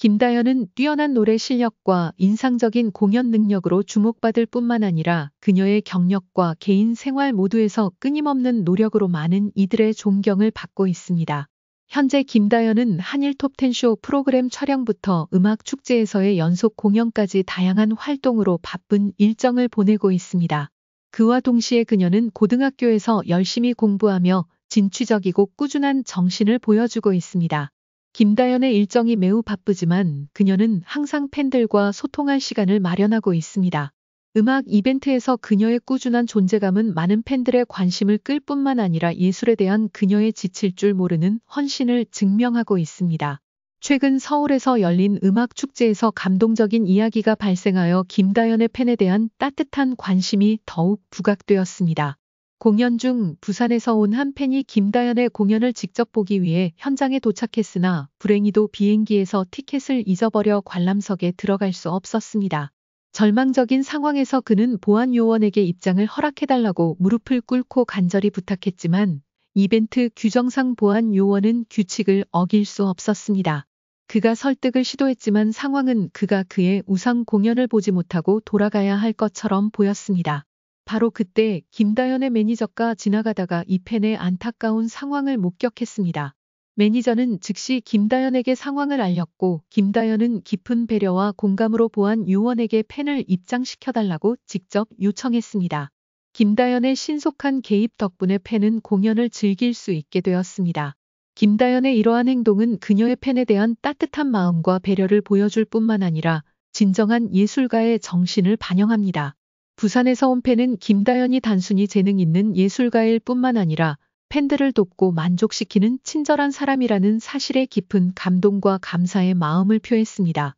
김다현은 뛰어난 노래 실력과 인상적인 공연 능력으로 주목받을 뿐만 아니라 그녀의 경력과 개인 생활 모두에서 끊임없는 노력으로 많은 이들의 존경을 받고 있습니다. 현재 김다현은 한일 톱텐쇼 프로그램 촬영부터 음악 축제에서의 연속 공연까지 다양한 활동으로 바쁜 일정을 보내고 있습니다. 그와 동시에 그녀는 고등학교에서 열심히 공부하며 진취적이고 꾸준한 정신을 보여주고 있습니다. 김다연의 일정이 매우 바쁘지만 그녀는 항상 팬들과 소통할 시간을 마련하고 있습니다. 음악 이벤트에서 그녀의 꾸준한 존재감은 많은 팬들의 관심을 끌 뿐만 아니라 예술에 대한 그녀의 지칠 줄 모르는 헌신을 증명하고 있습니다. 최근 서울에서 열린 음악 축제에서 감동적인 이야기가 발생하여 김다연의 팬에 대한 따뜻한 관심이 더욱 부각되었습니다. 공연 중 부산에서 온 한 팬이 김다연의 공연을 직접 보기 위해 현장에 도착했으나 불행히도 비행기에서 티켓을 잊어버려 관람석에 들어갈 수 없었습니다. 절망적인 상황에서 그는 보안 요원에게 입장을 허락해달라고 무릎을 꿇고 간절히 부탁했지만 이벤트 규정상 보안 요원은 규칙을 어길 수 없었습니다. 그가 설득을 시도했지만 상황은 그가 그의 우상 공연을 보지 못하고 돌아가야 할 것처럼 보였습니다. 바로 그때 김다현의 매니저가 지나가다가 이 팬의 안타까운 상황을 목격했습니다. 매니저는 즉시 김다현에게 상황을 알렸고 김다현은 깊은 배려와 공감으로 보한 요원에게 팬을 입장시켜달라고 직접 요청했습니다. 김다현의 신속한 개입 덕분에 팬은 공연을 즐길 수 있게 되었습니다. 김다현의 이러한 행동은 그녀의 팬에 대한 따뜻한 마음과 배려를 보여줄 뿐만 아니라 진정한 예술가의 정신을 반영합니다. 부산에서 온 팬은 김다현이 단순히 재능 있는 예술가일 뿐만 아니라 팬들을 돕고 만족시키는 친절한 사람이라는 사실에 깊은 감동과 감사의 마음을 표했습니다.